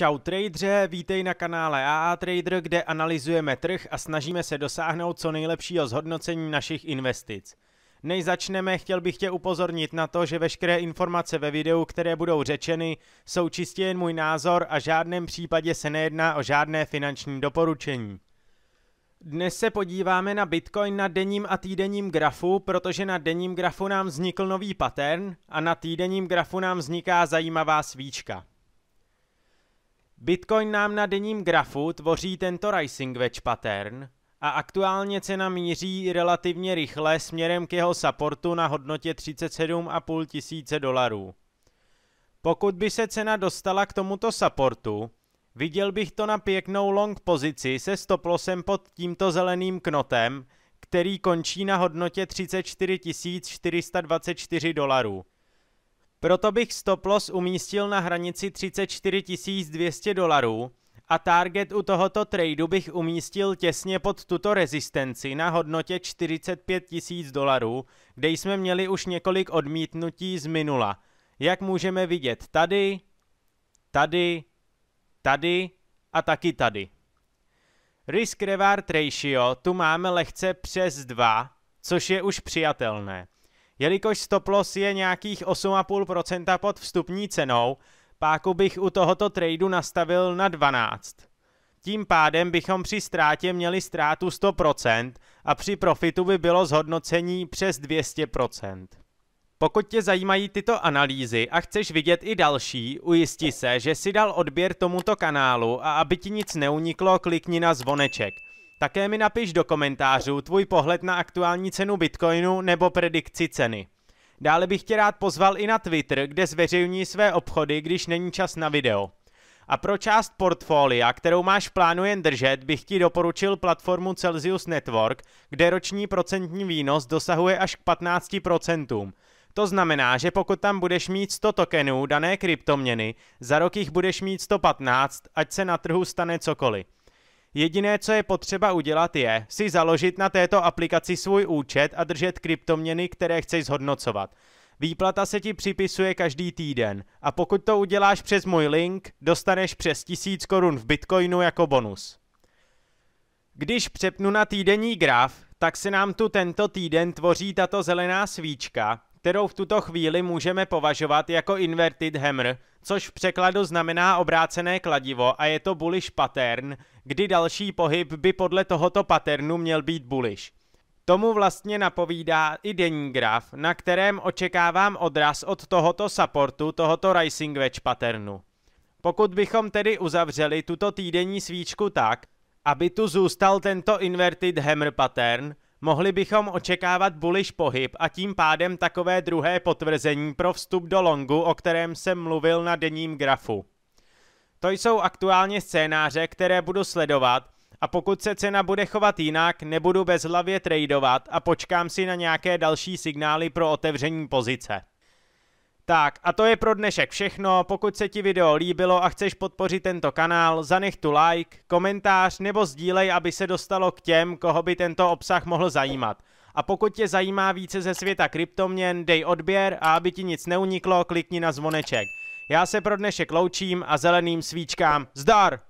Čau tradeře, vítej na kanále AA Trader, kde analyzujeme trh a snažíme se dosáhnout co nejlepšího zhodnocení našich investic. Než začneme, chtěl bych tě upozornit na to, že veškeré informace ve videu, které budou řečeny, jsou čistě jen můj názor a žádném případě se nejedná o žádné finanční doporučení. Dnes se podíváme na Bitcoin na denním a týdenním grafu, protože na denním grafu nám vznikl nový pattern a na týdenním grafu nám vzniká zajímavá svíčka. Bitcoin nám na denním grafu tvoří tento rising wedge pattern a aktuálně cena míří relativně rychle směrem k jeho supportu na hodnotě 37,5 tisíce dolarů. Pokud by se cena dostala k tomuto supportu, viděl bych to na pěknou long pozici se stoplosem pod tímto zeleným knotem, který končí na hodnotě 34 424 dolarů. Proto bych stop loss umístil na hranici 34 200 dolarů a target u tohoto tradu bych umístil těsně pod tuto rezistenci na hodnotě 45 000 dolarů, kde jsme měli už několik odmítnutí z minula. Jak můžeme vidět tady, tady, tady a taky tady. Risk reward ratio tu máme lehce přes 2, což je už přijatelné. Jelikož stop loss je nějakých 8,5% pod vstupní cenou, páku bych u tohoto tradu nastavil na 12. Tím pádem bychom při ztrátě měli ztrátu 100% a při profitu by bylo zhodnocení přes 200%. Pokud tě zajímají tyto analýzy a chceš vidět i další, ujisti se, že si dal odběr tomuto kanálu a aby ti nic neuniklo, klikni na zvoneček. Také mi napiš do komentářů tvůj pohled na aktuální cenu Bitcoinu nebo predikci ceny. Dále bych tě rád pozval i na Twitter, kde zveřejní své obchody, když není čas na video. A pro část portfolia, kterou máš v plánu jen držet, bych ti doporučil platformu Celsius Network, kde roční procentní výnos dosahuje až k 15%. To znamená, že pokud tam budeš mít 100 tokenů dané kryptoměny, za rok jich budeš mít 115, ať se na trhu stane cokoliv. Jediné, co je potřeba udělat je si založit na této aplikaci svůj účet a držet kryptoměny, které chceš zhodnocovat. Výplata se ti připisuje každý týden a pokud to uděláš přes můj link, dostaneš přes 1000 korun v bitcoinu jako bonus. Když přepnu na týdenní graf, tak se nám tu tento týden tvoří tato zelená svíčka, kterou v tuto chvíli můžeme považovat jako inverted hammer, což v překladu znamená obrácené kladivo a je to bullish pattern, kdy další pohyb by podle tohoto patternu měl být bullish. Tomu vlastně napovídá i denní graf, na kterém očekávám odraz od tohoto supportu, tohoto rising wedge patternu. Pokud bychom tedy uzavřeli tuto týdenní svíčku tak, aby tu zůstal tento inverted hammer pattern, mohli bychom očekávat bullish pohyb a tím pádem takové druhé potvrzení pro vstup do longu, o kterém jsem mluvil na denním grafu. To jsou aktuálně scénáře, které budu sledovat a pokud se cena bude chovat jinak, nebudu bezhlavě tradovat a počkám si na nějaké další signály pro otevření pozice. Tak a to je pro dnešek všechno, pokud se ti video líbilo a chceš podpořit tento kanál, zanech tu like, komentář nebo sdílej, aby se dostalo k těm, koho by tento obsah mohl zajímat. A pokud tě zajímá více ze světa kryptoměn, dej odběr a aby ti nic neuniklo, klikni na zvoneček. Já se pro dnešek loučím a zeleným svíčkám zdar!